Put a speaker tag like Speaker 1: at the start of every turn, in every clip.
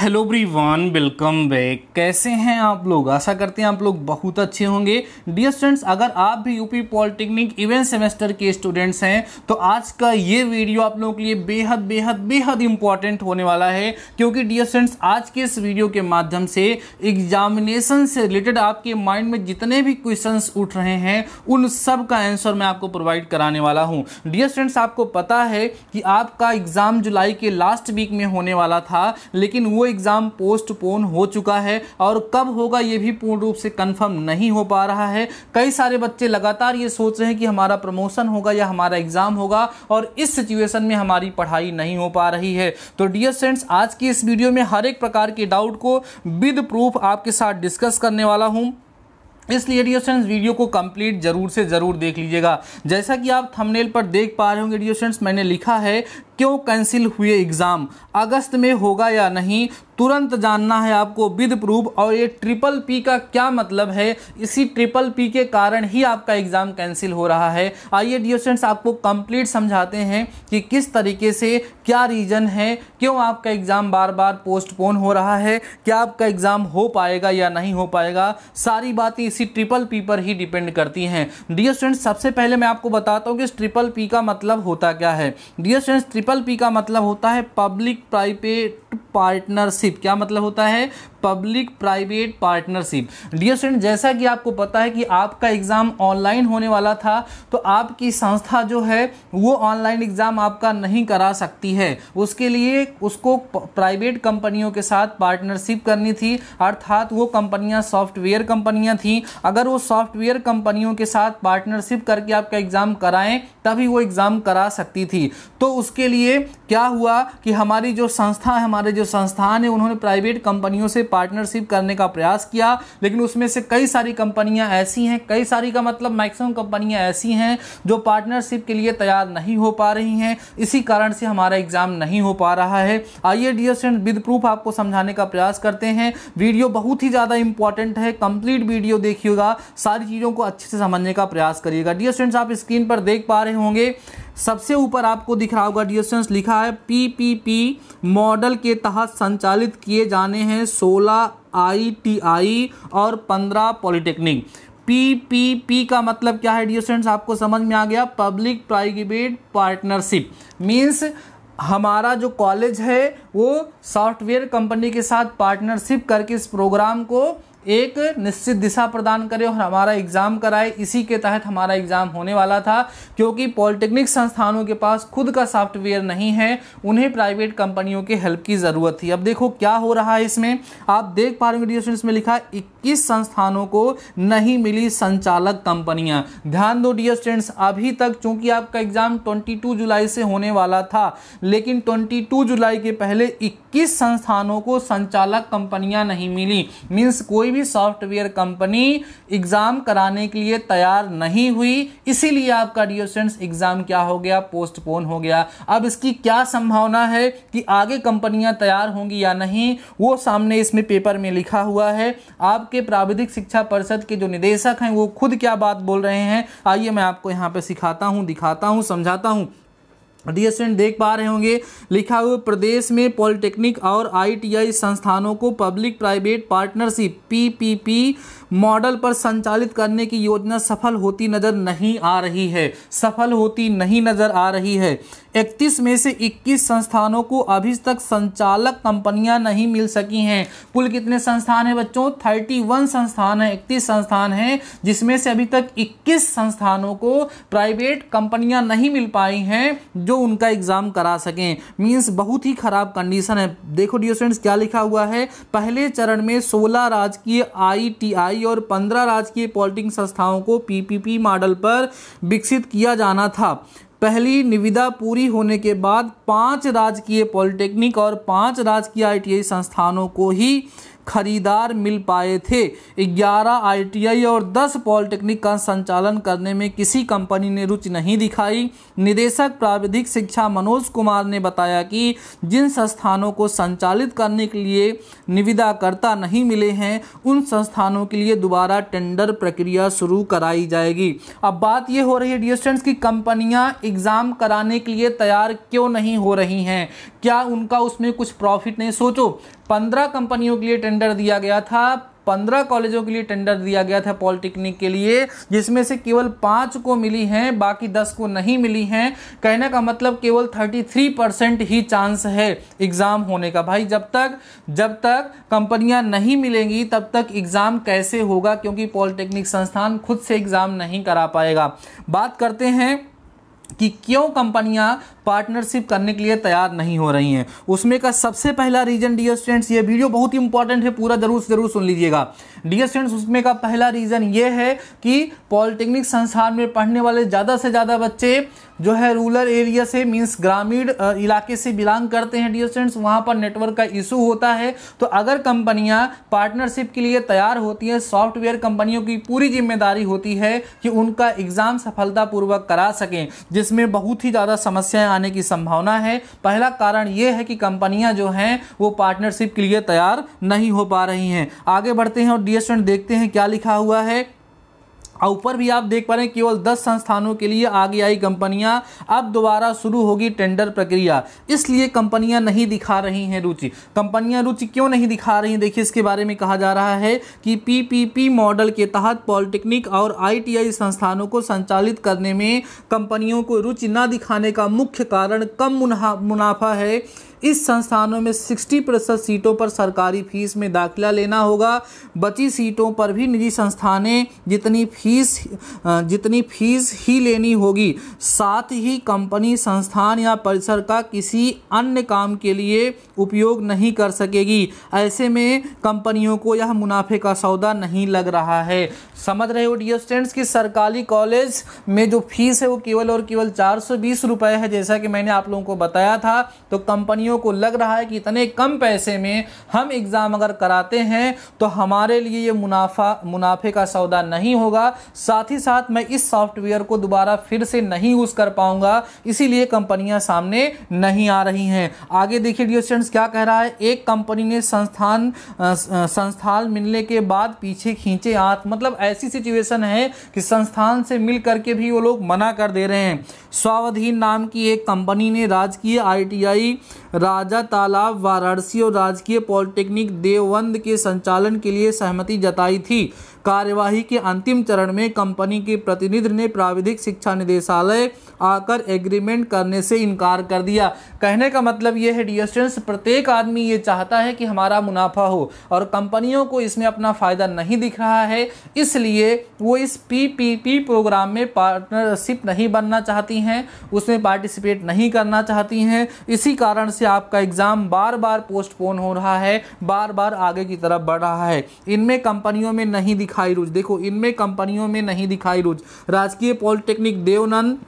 Speaker 1: hello ब्रीवान welcome back कैसे हैं आप लोग आशा करते हैं आप लोग बहुत अच्छे होंगे डियर स्टूडेंट्स अगर आप भी यूपी पॉलिटेक्निक इवेंट सेमेस्टर के स्टूडेंट्स हैं तो आज का ये वीडियो आप लोगों के लिए बेहद बेहद बेहद इंपॉर्टेंट होने वाला है क्योंकि डियर स्टूडेंट्स आज के इस वीडियो के माध्यम से एग्जामिनेशन से रिलेटेड आपके माइंड में जितने भी क्वेश्चन उठ रहे हैं उन सब का आंसर मैं आपको प्रोवाइड कराने वाला हूँ डियर स्टूडेंट्स आपको पता है कि आपका एग्ज़ाम जुलाई के लास्ट वीक में होने वाला था लेकिन वो एग्ज़ाम पोस्टपोन हो चुका है और कब होगा ये भी पूर्ण रूप से कंफर्म नहीं हो पा रहा है कई सारे बच्चे लगातार ये सोच रहे हैं कि हमारा प्रमोशन होगा या हमारा एग्ज़ाम होगा और इस सिचुएशन में हमारी पढ़ाई नहीं हो पा रही है तो डियर फ्रेंड्स आज की इस वीडियो में हर एक प्रकार के डाउट को विद प्रूफ आपके साथ डिस्कस करने वाला हूँ इसलिए डियर स्टूडेंट्स वीडियो को कंप्लीट जरूर से ज़रूर देख लीजिएगा जैसा कि आप थंबनेल पर देख पा रहे होंगे डियर स्टूडेंट्स मैंने लिखा है क्यों कैंसिल हुए एग्ज़ाम अगस्त में होगा या नहीं तुरंत जानना है आपको विद प्रूफ और ये ट्रिपल पी का क्या मतलब है इसी ट्रिपल पी के कारण ही आपका एग्ज़ाम कैंसिल हो रहा है आइए डियर स्टूडेंट्स आपको कंप्लीट समझाते हैं कि किस तरीके से क्या रीज़न है क्यों आपका एग्ज़ाम बार बार पोस्टपोन हो रहा है क्या आपका एग्ज़ाम हो पाएगा या नहीं हो पाएगा सारी बातें इसी ट्रिपल पी पर ही डिपेंड करती हैं डियर स्टूडेंट्स सबसे पहले मैं आपको बताता हूँ कि इस ट्रिपल पी का मतलब होता क्या है dear students triple triple P का मतलब होता है पब्लिक प्राइवेट पार्टनरशिप क्या मतलब होता है public private partnership dear student जैसा कि आपको पता है कि आपका एग्ज़ाम ऑनलाइन होने वाला था तो आपकी संस्था जो है वो ऑनलाइन एग्ज़ाम आपका नहीं करा सकती है उसके लिए उसको प्राइवेट कंपनियों के साथ पार्टनरशिप करनी थी अर्थात वो कंपनियां सॉफ्टवेयर कंपनियां थी अगर वो सॉफ्टवेयर कंपनियों के साथ पार्टनरशिप करके आपका एग्ज़ाम कराएं तभी वो एग्ज़ाम करा सकती थी तो उसके लिए क्या हुआ कि हमारी जो संस्था है हमारे जो संस्थान है उन्होंने प्राइवेट कंपनियों से पार्टनरशिप करने का प्रयास किया लेकिन उसमें से कई सारी कंपनियां ऐसी हैं कई सारी का मतलब मैक्सिमम कंपनियां ऐसी हैं जो पार्टनरशिप के लिए तैयार नहीं हो पा रही हैं इसी कारण से हमारा एग्ज़ाम नहीं हो पा रहा है आइए डियर स्टूडेंट विद प्रूफ आपको समझाने का प्रयास करते हैं वीडियो बहुत ही ज़्यादा इंपॉर्टेंट है कंप्लीट वीडियो देखिएगा सारी चीज़ों को अच्छे से समझने का प्रयास करिएगा डियर स्टूडेंट्स आप स्क्रीन पर देख पा रहे होंगे सबसे ऊपर आपको दिख रहा होगा डिस्टेंस लिखा है पीपीपी मॉडल के तहत संचालित किए जाने हैं 16 आईटीआई और 15 पॉलिटेक्निक पीपीपी का मतलब क्या है डियर आपको समझ में आ गया पब्लिक प्राइवेट पार्टनरशिप मीन्स हमारा जो कॉलेज है वो सॉफ्टवेयर कंपनी के साथ पार्टनरशिप करके इस प्रोग्राम को एक निश्चित दिशा प्रदान करे और हमारा एग्ज़ाम कराए इसी के तहत हमारा एग्ज़ाम होने वाला था क्योंकि पॉलिटेक्निक संस्थानों के पास खुद का सॉफ्टवेयर नहीं है उन्हें प्राइवेट कंपनियों के हेल्प की ज़रूरत थी अब देखो क्या हो रहा है इसमें आप देख पा रहे हो इसमें लिखा इक्कीस संस्थानों को नहीं मिली संचालक कंपनियाँ ध्यान दो डियर स्टूडेंट्स अभी तक चूंकि आपका एग्ज़ाम ट्वेंटी जुलाई से होने वाला था लेकिन ट्वेंटी जुलाई के पहले इक्कीस संस्थानों को संचालक कंपनियाँ नहीं मिली मीन्स कोई कोई भी सॉफ्टवेयर कंपनी एग्ज़ाम कराने के लिए तैयार नहीं हुई इसीलिए आपका डियर स्टूडेंट्स एग्ज़ाम क्या हो गया पोस्टपोन हो गया अब इसकी क्या संभावना है कि आगे कंपनियां तैयार होंगी या नहीं वो सामने इसमें पेपर में लिखा हुआ है आपके प्राविधिक शिक्षा परिषद के जो निदेशक हैं वो खुद क्या बात बोल रहे हैं आइए मैं आपको यहाँ पर सिखाता हूँ दिखाता हूँ समझाता हूँ डियर स्टूडेंट देख पा रहे होंगे लिखा हुआ प्रदेश में पॉलिटेक्निक और आईटीआई संस्थानों को public private partnership PPP model पर संचालित करने की योजना सफल होती नज़र नहीं आ रही है सफल होती नहीं नज़र आ रही है इकतीस में से इक्कीस संस्थानों को अभी तक संचालक कंपनियां नहीं मिल सकी हैं कुल कितने संस्थान हैं बच्चों थर्टी वन संस्थान हैं इकतीस संस्थान हैं जिसमें से अभी तक इक्कीस संस्थानों को प्राइवेट कंपनियां नहीं मिल पाई हैं जो उनका एग्ज़ाम करा सकें मीन्स बहुत ही ख़राब कंडीशन है देखो डियर स्टूडेंट्स क्या लिखा हुआ है पहले चरण में सोलह राजकीय आई और पंद्रह राजकीय पॉलिटिक संस्थाओं को पी मॉडल पर विकसित किया जाना था पहली निविदा पूरी होने के बाद पांच राजकीय पॉलिटेक्निक और पांच राजकीय आईटीआई संस्थानों को ही खरीदार मिल पाए थे 11 आईटीआई और 10 पॉलिटेक्निक का संचालन करने में किसी कंपनी ने रुचि नहीं दिखाई निदेशक प्राविधिक शिक्षा मनोज कुमार ने बताया कि जिन संस्थानों को संचालित करने के लिए निविदाकर्ता नहीं मिले हैं उन संस्थानों के लिए दोबारा टेंडर प्रक्रिया शुरू कराई जाएगी अब बात यह हो रही है डियर स्टूडेंट्स की कंपनियां एग्ज़ाम कराने के लिए तैयार क्यों नहीं हो रही हैं क्या उनका उसमें कुछ प्रॉफिट नहीं सोचो पंद्रह कंपनियों के लिए टेंडर दिया गया था पंद्रह कॉलेजों के लिए टेंडर दिया गया था पॉलिटेक्निक के लिए जिसमें से केवल पाँच को मिली हैं बाकी दस को नहीं मिली हैं कहने का मतलब केवल थर्टी थ्री परसेंट ही चांस है एग्ज़ाम होने का भाई जब तक जब तक कंपनियां नहीं मिलेंगी तब तक एग्ज़ाम कैसे होगा क्योंकि पॉलिटेक्निक संस्थान खुद से एग्ज़ाम नहीं करा पाएगा बात करते हैं कि क्यों कंपनियां पार्टनरशिप करने के लिए तैयार नहीं हो रही हैं उसमें का सबसे पहला रीज़न डियर स्टूडेंट्स ये वीडियो बहुत ही इंपॉर्टेंट है पूरा जरूर जरूर सुन लीजिएगा डियर स्टूडेंट्स उसमें का पहला रीज़न ये है कि पॉलिटेक्निक संस्थान में पढ़ने वाले ज़्यादा से ज़्यादा बच्चे जो है रूरल एरिया से मीन्स ग्रामीण इलाके से बिलोंग करते हैं डियर स्टूडेंट्स वहाँ पर नेटवर्क का इशू होता है तो अगर कंपनियाँ पार्टनरशिप के लिए तैयार होती हैं सॉफ्टवेयर कंपनियों की पूरी जिम्मेदारी होती है कि उनका एग्ज़ाम सफलतापूर्वक करा सकें जिसमें बहुत ही ज़्यादा समस्याएं आने की संभावना है पहला कारण ये है कि कंपनियाँ जो हैं वो पार्टनरशिप के लिए तैयार नहीं हो पा रही हैं आगे बढ़ते हैं और डी स्टूडेंट देखते हैं क्या लिखा हुआ है और ऊपर भी आप देख पा रहे हैं केवल 10 संस्थानों के लिए आगे आई कंपनियां अब दोबारा शुरू होगी टेंडर प्रक्रिया इसलिए कंपनियां नहीं दिखा रही हैं रुचि कंपनियां रुचि क्यों नहीं दिखा रही हैं देखिए इसके बारे में कहा जा रहा है कि पीपीपी मॉडल के तहत पॉलिटेक्निक और आईटीआई संस्थानों को संचालित करने में कंपनियों को रुचि न दिखाने का मुख्य कारण कम मुनाफा है इस संस्थानों में 60 प्रतिशत सीटों पर सरकारी फीस में दाखिला लेना होगा बची सीटों पर भी निजी संस्थानें जितनी फीस जितनी फीस ही लेनी होगी साथ ही कंपनी संस्थान या परिसर का किसी अन्य काम के लिए उपयोग नहीं कर सकेगी ऐसे में कंपनियों को यह मुनाफे का सौदा नहीं लग रहा है समझ रहे हो डियर स्टूडेंट्स कि सरकारी कॉलेज में जो फीस है वो केवल और केवल चार सौ है जैसा कि मैंने आप लोगों को बताया था तो कंपनियों कंपनियों को लग रहा है कि इतने कम पैसे में हम एग्ज़ाम अगर कराते हैं तो हमारे लिए ये मुनाफा मुनाफे का सौदा नहीं होगा साथ ही साथ मैं इस सॉफ्टवेयर को दोबारा फिर से नहीं यूज़ कर पाऊँगा इसीलिए कंपनियाँ सामने नहीं आ रही हैं आगे देखिए डियर स्टूडेंट्स क्या कह रहा है एक कंपनी ने संस्थान संस्थान मिलने के बाद पीछे खींचे हाथ मतलब ऐसी सिचुएशन है कि संस्थान से मिल करके भी वो लोग मना कर दे रहे हैं स्वावधीन नाम की एक कंपनी ने राजकीय आईटीआई राजा तालाब वाराणसी और राजकीय पॉलिटेक्निक देववंद के संचालन के लिए सहमति जताई थी कार्यवाही के अंतिम चरण में कंपनी के प्रतिनिधि ने प्राविधिक शिक्षा निदेशालय आकर एग्रीमेंट करने से इनकार कर दिया कहने का मतलब यह है डियर स्टूडेंट्स प्रत्येक आदमी ये चाहता है कि हमारा मुनाफा हो और कंपनियों को इसमें अपना फ़ायदा नहीं दिख रहा है इसलिए वो इस पीपीपी प्रोग्राम में पार्टनरशिप नहीं बनना चाहती हैं उसमें पार्टिसिपेट नहीं करना चाहती हैं इसी कारण से आपका एग्ज़ाम बार बार पोस्टपोन हो रहा है बार बार आगे की तरफ बढ़ रहा है इनमें कंपनियों में नहीं दिख दिखाई रुझ देखो इनमें कंपनियों में नहीं दिखाई रुझ राजकीय polytechnic Devanand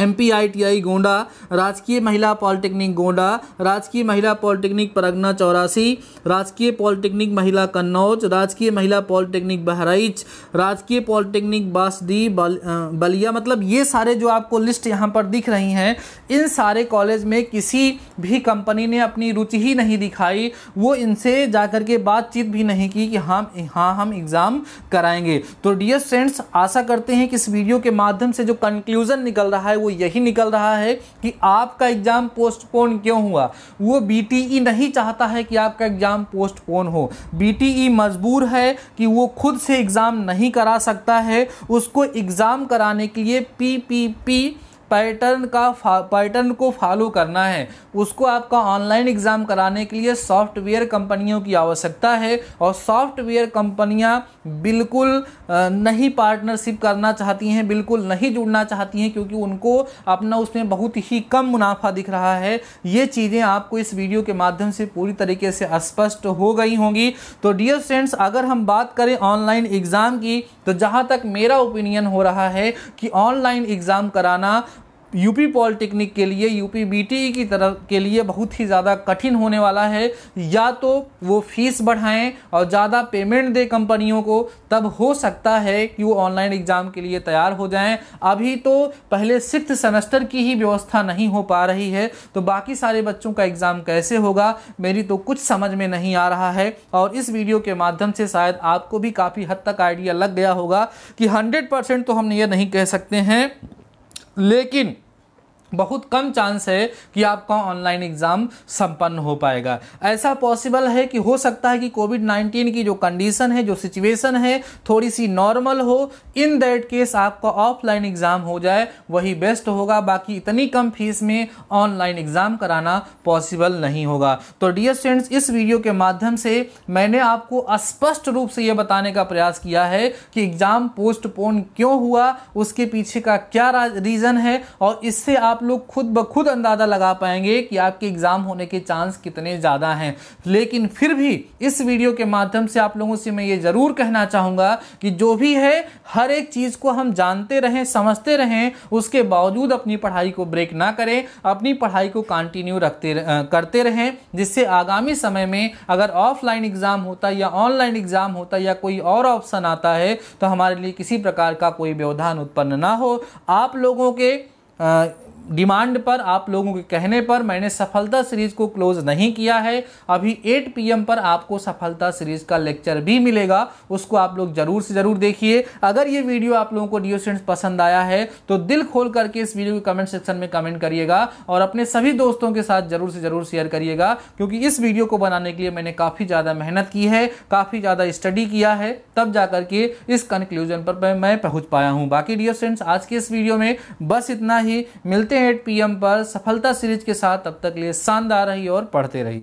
Speaker 1: M P I T I Gonda राजकीय महिला पॉलिटेक्निक गोंडा राजकीय महिला पॉलिटेक्निक परगना चौरासी राजकीय पॉलिटेक्निक महिला कन्नौज राजकीय महिला पॉलिटेक्निक बहराइच राजकीय पॉलिटेक्निक बासदी बलिया मतलब ये सारे जो आपको लिस्ट यहाँ पर दिख रही हैं इन सारे कॉलेज में किसी भी कंपनी ने अपनी रुचि ही नहीं दिखाई वो इनसे जा के बातचीत भी नहीं की कि हाँ हाँ हम एग्ज़ाम कराएंगे तो डियर फ्रेंड्स आशा करते हैं कि इस वीडियो के माध्यम से जो कंक्लूज़न निकल रहा है वो यही निकल रहा है कि आपका एग्ज़ाम पोस्टपोन क्यों हुआ वो बीटीई e नहीं चाहता है कि आपका एग्ज़ाम पोस्टपोन हो बीटीई e मजबूर है कि वो खुद से एग्ज़ाम नहीं करा सकता है उसको एग्ज़ाम कराने के लिए पीपीपी पी पी पैटर्न का पैटर्न को फॉलो करना है उसको आपका ऑनलाइन एग्ज़ाम कराने के लिए सॉफ्टवेयर कंपनियों की आवश्यकता है और सॉफ्टवेयर कंपनियां बिल्कुल नहीं पार्टनरशिप करना चाहती हैं बिल्कुल नहीं जुड़ना चाहती हैं क्योंकि उनको अपना उसमें बहुत ही कम मुनाफा दिख रहा है ये चीज़ें आपको इस वीडियो के माध्यम से पूरी तरीके से स्पष्ट हो गई होंगी तो डियर फ्रेंड्स अगर हम बात करें ऑनलाइन एग्ज़ाम की तो जहाँ तक मेरा ओपिनियन हो रहा है कि ऑनलाइन एग्ज़ाम कराना यूपी पॉलिटेक्निक के लिए यूपी बी e की तरह के लिए बहुत ही ज़्यादा कठिन होने वाला है या तो वो फीस बढ़ाएं और ज़्यादा पेमेंट दे कंपनियों को तब हो सकता है कि वो ऑनलाइन एग्ज़ाम के लिए तैयार हो जाएं अभी तो पहले सिक्स सेमेस्टर की ही व्यवस्था नहीं हो पा रही है तो बाकी सारे बच्चों का एग्ज़ाम कैसे होगा मेरी तो कुछ समझ में नहीं आ रहा है और इस वीडियो के माध्यम से शायद आपको भी काफ़ी हद तक आइडिया लग गया होगा कि हंड्रेड तो हम ये नहीं कह सकते हैं लेकिन बहुत कम चांस है कि आपका ऑनलाइन एग्ज़ाम संपन्न हो पाएगा ऐसा पॉसिबल है कि हो सकता है कि कोविड 19 की जो कंडीशन है जो सिचुएशन है थोड़ी सी नॉर्मल हो इन दैट केस आपका ऑफलाइन एग्ज़ाम हो जाए वही बेस्ट होगा बाकी इतनी कम फीस में ऑनलाइन एग्ज़ाम कराना पॉसिबल नहीं होगा तो डियर स्टूडेंट्स इस वीडियो के माध्यम से मैंने आपको स्पष्ट रूप से ये बताने का प्रयास किया है कि एग्ज़ाम पोस्टपोन क्यों हुआ उसके पीछे का क्या रीज़न है और इससे आप आप लोग खुद ब खुद अंदाज़ा लगा पाएंगे कि आपके एग्ज़ाम होने के चांस कितने ज़्यादा हैं लेकिन फिर भी इस वीडियो के माध्यम से आप लोगों से मैं ये ज़रूर कहना चाहूँगा कि जो भी है हर एक चीज़ को हम जानते रहें समझते रहें उसके बावजूद अपनी पढ़ाई को ब्रेक ना करें अपनी पढ़ाई को कंटिन्यू रखते करते रहें जिससे आगामी समय में अगर ऑफलाइन एग्ज़ाम होता या ऑनलाइन एग्ज़ाम होता या कोई और ऑप्शन आता है तो हमारे लिए किसी प्रकार का कोई व्यवधान उत्पन्न ना हो आप लोगों के डिमांड पर आप लोगों के कहने पर मैंने सफलता सीरीज़ को क्लोज नहीं किया है अभी 8 पीएम पर आपको सफलता सीरीज़ का लेक्चर भी मिलेगा उसको आप लोग ज़रूर से ज़रूर देखिए अगर ये वीडियो आप लोगों को डियो स्टूडेंट्स पसंद आया है तो दिल खोल करके इस वीडियो के कमेंट सेक्शन में कमेंट करिएगा और अपने सभी दोस्तों के साथ ज़रूर से ज़रूर शेयर करिएगा क्योंकि इस वीडियो को बनाने के लिए मैंने काफ़ी ज़्यादा मेहनत की है काफ़ी ज़्यादा स्टडी किया है तब जा के इस कंक्लूजन पर मैं पहुँच पाया हूँ बाकी डियो स्टूडेंट्स आज के इस वीडियो में बस इतना ही मिलते मिलते हैं एट पीएम पर सफलता सीरीज के साथ अब तक लिए शानदार रही और पढ़ते रहिए